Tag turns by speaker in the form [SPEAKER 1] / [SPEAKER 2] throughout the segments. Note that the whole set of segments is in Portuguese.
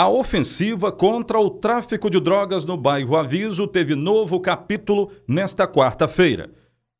[SPEAKER 1] A ofensiva contra o tráfico de drogas no bairro Aviso teve novo capítulo nesta quarta-feira.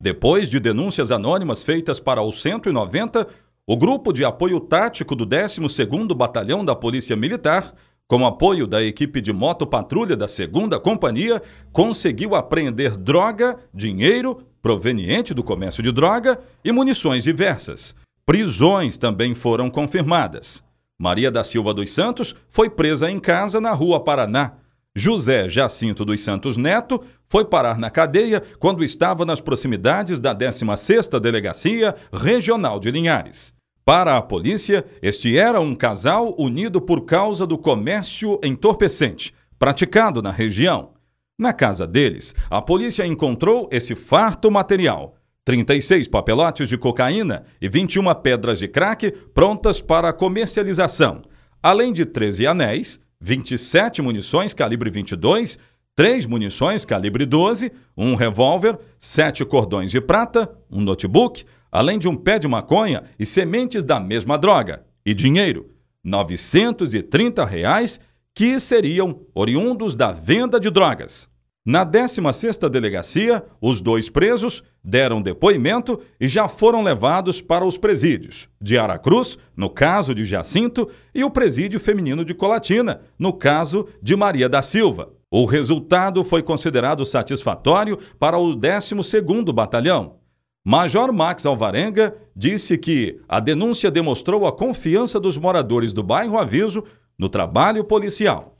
[SPEAKER 1] Depois de denúncias anônimas feitas para o 190, o grupo de apoio tático do 12º Batalhão da Polícia Militar, com apoio da equipe de moto patrulha da 2 Companhia, conseguiu apreender droga, dinheiro proveniente do comércio de droga e munições diversas. Prisões também foram confirmadas. Maria da Silva dos Santos foi presa em casa na Rua Paraná. José Jacinto dos Santos Neto foi parar na cadeia quando estava nas proximidades da 16ª Delegacia Regional de Linhares. Para a polícia, este era um casal unido por causa do comércio entorpecente praticado na região. Na casa deles, a polícia encontrou esse farto material, 36 papelotes de cocaína e 21 pedras de crack prontas para comercialização, além de 13 anéis, 27 munições calibre 22, 3 munições calibre 12, um revólver, 7 cordões de prata, um notebook, além de um pé de maconha e sementes da mesma droga, e dinheiro, R$ 930, reais, que seriam oriundos da venda de drogas. Na 16ª Delegacia, os dois presos deram depoimento e já foram levados para os presídios de Aracruz, no caso de Jacinto, e o presídio feminino de Colatina, no caso de Maria da Silva. O resultado foi considerado satisfatório para o 12º Batalhão. Major Max Alvarenga disse que a denúncia demonstrou a confiança dos moradores do bairro Aviso no trabalho policial.